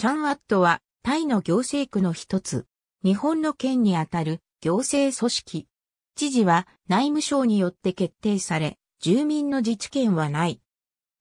チャンワットは、タイの行政区の一つ、日本の県にあたる行政組織。知事は内務省によって決定され、住民の自治権はない。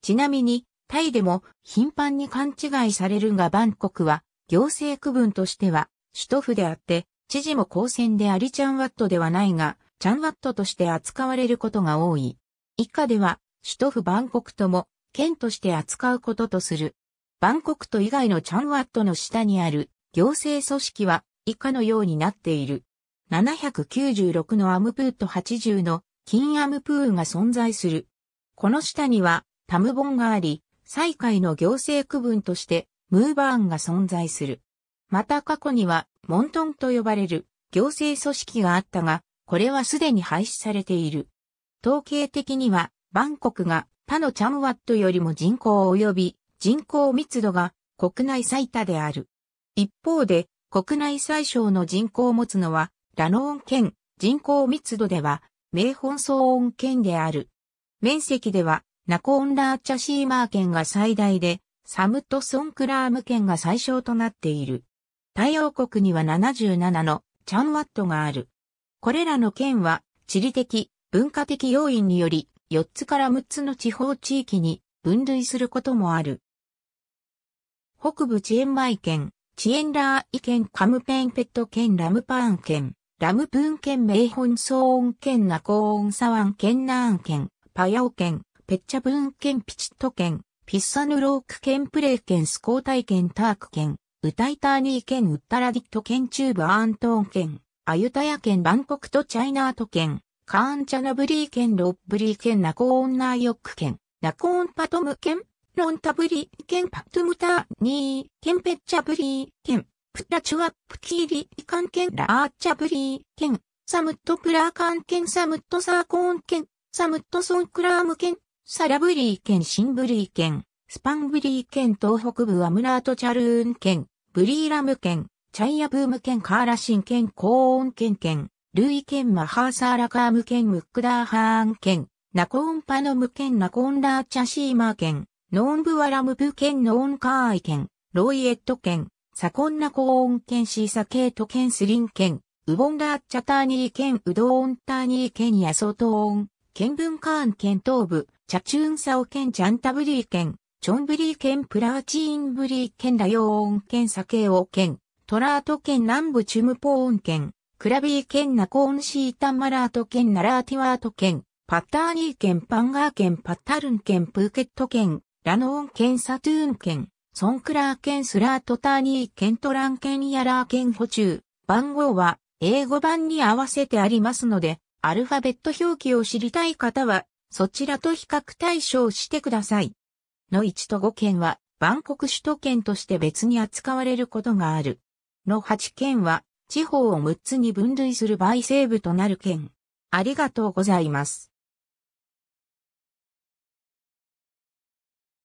ちなみに、タイでも頻繁に勘違いされるがバンコクは、行政区分としては、首都府であって、知事も公選でありチャンワットではないが、チャンワットとして扱われることが多い。以下では、首都府バンコクとも、県として扱うこととする。バンコク都以外のチャンワットの下にある行政組織は以下のようになっている。796のアムプーと80の金アムプーが存在する。この下にはタムボンがあり、最下位の行政区分としてムーバーンが存在する。また過去にはモントンと呼ばれる行政組織があったが、これはすでに廃止されている。統計的にはバンコクが他のチャムワットよりも人口及び人口密度が国内最多である。一方で、国内最小の人口を持つのは、ラノーン県、人口密度では、名本草音県である。面積では、ナコーンラーチャシーマー県が最大で、サムトソンクラーム県が最小となっている。太陽国には77のチャンワットがある。これらの県は、地理的、文化的要因により、4つから6つの地方地域に分類することもある。北部チエンマイ県、チエンラーイ県カムペンペット県ラムパーン県、ラムプーン県メイホンソーン県ナコーンサワン県ナーン県、パヤオ県、ペッチャブーン県ピチット県、ピッサヌローク県プレイ県スコータイ県ターク県、ウタイターニー県ウッタラディット県チューブアントーン県、アユタヤ県バンコクとチャイナート県、カーンチャナブリー県ロッブリー県ナコーンナーヨック県、ナコーンパトム県ロンタブリ、ケンパトゥムターニー、ケンペッチャブリー、ケン、プタチュアップキーリ、カンケンラーチャブリー、ケン、サムットプラーカンケンサムットサーコーンケン、サムットソンクラームケン、サラブリーケンシンブリーケン、スパンブリーケン東北部アムラートチャルーンケン、ブリーラムケン、チャイアブームケンカーラシンケンコーンケンケン、ルイケンマハーサーラカームケンムックダーハーンケン、ナコーンパノムケンナコンラーチャシーマーケン、ノーンブアラムプ県ノーンカーイ県、ロイエット県、サコンナコーン県シーサケート県スリン県、ウボンダーチャターニー県ウドーンターニー県ヤソトーン、県文カーン県東部、チャチューンサオ県チャンタブリー県、チョンブリー県プラーチーンブリー県ラヨーン県サケオー県、トラート県南部チュムポーン県、クラビー県ナコーンシータマラート県ナラーティワート県、パッターニー県パンガー県パッタルン県プーケット県、ラノーン県サトゥーン県、ソンクラー県スラートターニー県トラン県ヤラー県補充。番号は英語版に合わせてありますので、アルファベット表記を知りたい方は、そちらと比較対象してください。の1と5県は、バンコク首都圏として別に扱われることがある。の8県は、地方を6つに分類する倍西部となる県。ありがとうございます。